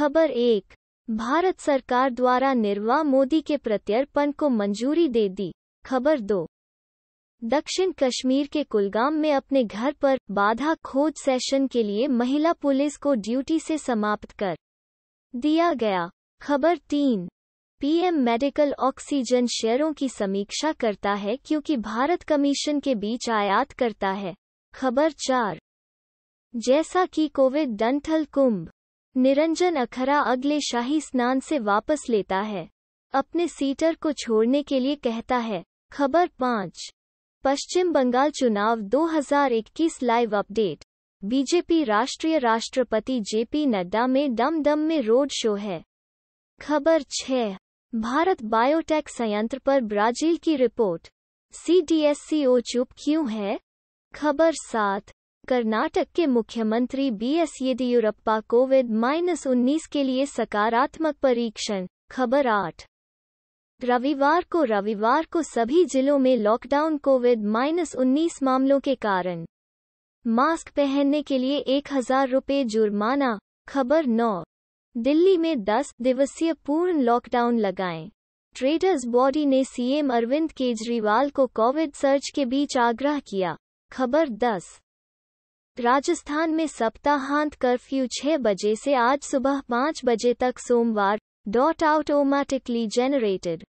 खबर एक भारत सरकार द्वारा निर्वा मोदी के प्रत्यर्पण को मंजूरी दे दी खबर दो दक्षिण कश्मीर के कुलगाम में अपने घर पर बाधा खोज सेशन के लिए महिला पुलिस को ड्यूटी से समाप्त कर दिया गया खबर तीन पीएम मेडिकल ऑक्सीजन शेयरों की समीक्षा करता है क्योंकि भारत कमीशन के बीच आयात करता है खबर चार जैसा कि कोविड डंठल कुंभ निरंजन अखरा अगले शाही स्नान से वापस लेता है अपने सीटर को छोड़ने के लिए कहता है खबर पाँच पश्चिम बंगाल चुनाव 2021 लाइव अपडेट बीजेपी राष्ट्रीय राष्ट्रपति जेपी नड्डा में दम दम में रोड शो है खबर छ भारत बायोटेक संयंत्र पर ब्राजील की report C D S C O चुप क्यों है खबर सात कर्नाटक के मुख्यमंत्री B S Yediyurappa covid minus उन्नीस के लिए सकारात्मक परीक्षण खबर आठ रविवार को रविवार को सभी जिलों में लॉकडाउन कोविड माइनस उन्नीस मामलों के कारण मास्क पहनने के लिए एक हजार रुपये जुर्माना खबर नौ दिल्ली में दस दिवसीय पूर्ण लॉकडाउन लगाएं ट्रेडर्स बॉडी ने सीएम अरविंद केजरीवाल को कोविड सर्च के बीच आग्रह किया खबर दस राजस्थान में सप्ताहांत कर्फ्यू 6 बजे से आज सुबह 5 बजे तक सोमवार डॉट आउट ओमैटिकली जेनरेटेड